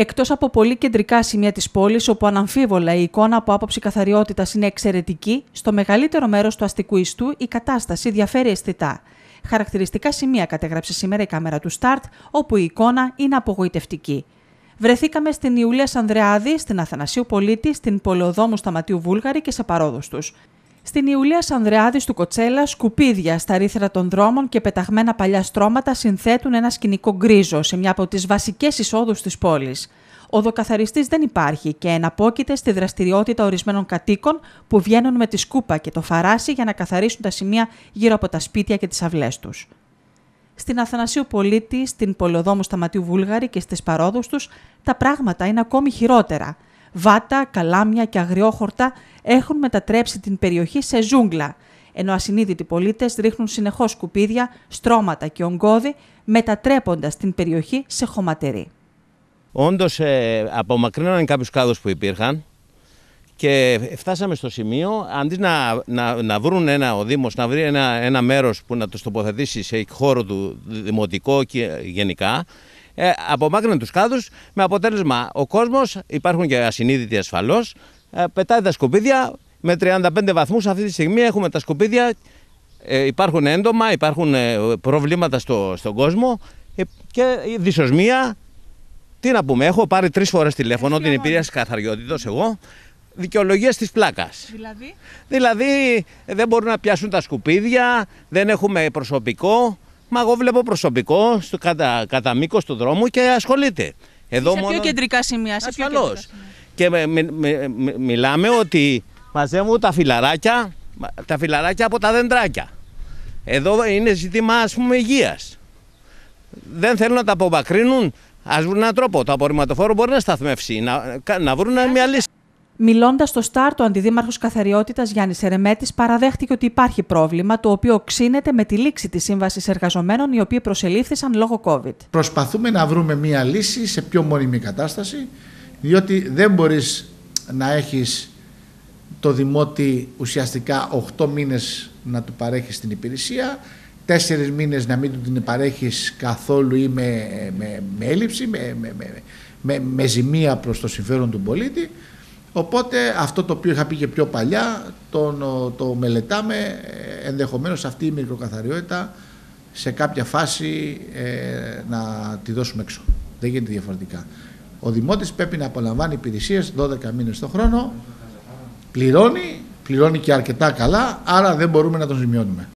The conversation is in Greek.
Εκτός από πολύ κεντρικά σημεία της πόλης, όπου αναμφίβολα η εικόνα από άποψη καθαριότητας είναι εξαιρετική, στο μεγαλύτερο μέρος του αστικού ιστού η κατάσταση διαφέρει αισθητά. Χαρακτηριστικά σημεία κατέγραψε σήμερα η κάμερα του Start, όπου η εικόνα είναι απογοητευτική. Βρεθήκαμε στην Ιουλία Σανδρεάδη, στην Αθανασίου Πολίτη, στην Πολεοδόμου Σταματίου Βούλγαρη και σε παρόδους τους. Στην Ιουλία Σανδρεάδης του Κοτσέλα, σκουπίδια στα ρήθρα των δρόμων και πεταγμένα παλιά στρώματα συνθέτουν ένα σκηνικό γκρίζο σε μια από τις βασικές εισόδους της πόλης. δοκαθαριστής δεν υπάρχει και εναπόκειται στη δραστηριότητα ορισμένων κατοίκων που βγαίνουν με τη σκούπα και το φαράσι για να καθαρίσουν τα σημεία γύρω από τα σπίτια και τις αυλές τους. Στην Αθανασίου Πολίτη, στην Πολεοδόμου Σταματίου Βούλγαρη και στις παρόδους τους, τα πράγματα είναι ακόμη χειρότερα. Βάτα, καλάμια και αγριόχορτα έχουν μετατρέψει την περιοχή σε ζούγκλα, ενώ ασυνείδητοι πολίτες ρίχνουν συνεχώς σκουπίδια, στρώματα και ογκώδη, μετατρέποντας την περιοχή σε χωματερή. Όντως ε, απομακρύνανε κάποιους κάδους που υπήρχαν, και φτάσαμε στο σημείο, αντί να, να, βρουν ένα, ο Δήμος να βρει ένα, ένα μέρος που να το τοποθετήσει σε χώρο του δημοτικό και γενικά, ε, απομάκρυνε τους κάδους με αποτέλεσμα ο κόσμος, υπάρχουν και ασυνείδητοι ασφαλώς, ε, πετάει τα σκουπίδια με 35 βαθμούς αυτή τη στιγμή έχουμε τα σκουπίδια, ε, υπάρχουν έντομα, υπάρχουν ε, προβλήματα στον κόσμο και δυσοσμία τι να πούμε, έχω πάρει τρεις φορές τηλέφωνο την υπηρεσία καθαριότητος εγώ Δικαιολογία της πλάκας. Δηλαδή? δηλαδή δεν μπορούν να πιάσουν τα σκουπίδια, δεν έχουμε προσωπικό. Μα εγώ βλέπω προσωπικό στο, κατά, κατά μήκος του δρόμου και ασχολείται. Εδώ σε μόνο... πιο κεντρικά σημεία. Σε πιο Και μιλάμε ότι μαζεύουν τα φιλαράκια, τα φιλαράκια από τα δεντράκια. Εδώ είναι ζήτημα ας πούμε υγείας. Δεν θέλουν να τα απομακρύνουν, ας βρουν έναν τρόπο. Το απορριμματοφόρο μπορεί να σταθμεύσει, να, να βρουν μια λύση. Μιλώντας στο ΣΤΑΡ, το Αντιδήμαρχος Καθαριότητας Γιάννης Ερεμέτης παραδέχτηκε ότι υπάρχει πρόβλημα το οποίο ξύνεται με τη λήξη της σύμβασης εργαζομένων οι οποίοι προσελήφθησαν λόγω COVID. Προσπαθούμε να βρούμε μία λύση σε πιο μόνιμη κατάσταση, διότι δεν μπορείς να έχεις το δημότη ουσιαστικά 8 μήνες να του παρέχεις την υπηρεσία, 4 μήνες να μην του την παρέχεις καθόλου ή με, με, με έλλειψη, με, με ζημία προς το συμφέρον του πολίτη. Οπότε αυτό το οποίο είχα πει και πιο παλιά, το μελετάμε, ε, ενδεχομένως αυτή η μικροκαθαριότητα σε κάποια φάση ε, να τη δώσουμε έξω. Δεν γίνεται διαφορετικά. Ο Δημότης πρέπει να απολαμβάνει υπηρεσίες 12 μήνες το χρόνο, πληρώνει, πληρώνει και αρκετά καλά, άρα δεν μπορούμε να τον ζημιώνουμε.